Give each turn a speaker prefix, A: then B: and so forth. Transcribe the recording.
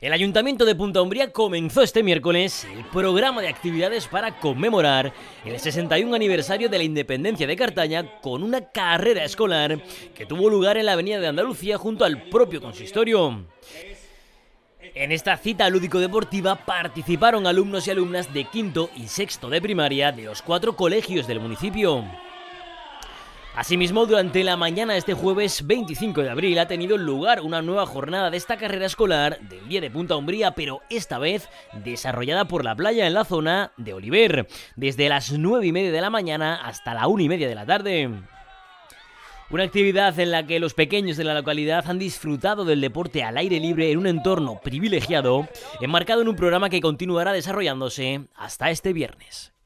A: El Ayuntamiento de Punta Umbría comenzó este miércoles el programa de actividades para conmemorar el 61 aniversario de la independencia de Cartaña con una carrera escolar que tuvo lugar en la Avenida de Andalucía junto al propio consistorio. En esta cita lúdico-deportiva participaron alumnos y alumnas de quinto y sexto de primaria de los cuatro colegios del municipio. Asimismo, durante la mañana de este jueves 25 de abril ha tenido lugar una nueva jornada de esta carrera escolar del Día de Punta Umbría, pero esta vez desarrollada por la playa en la zona de Oliver, desde las 9 y media de la mañana hasta la 1 y media de la tarde. Una actividad en la que los pequeños de la localidad han disfrutado del deporte al aire libre en
B: un entorno privilegiado, enmarcado en un programa que continuará desarrollándose hasta este viernes.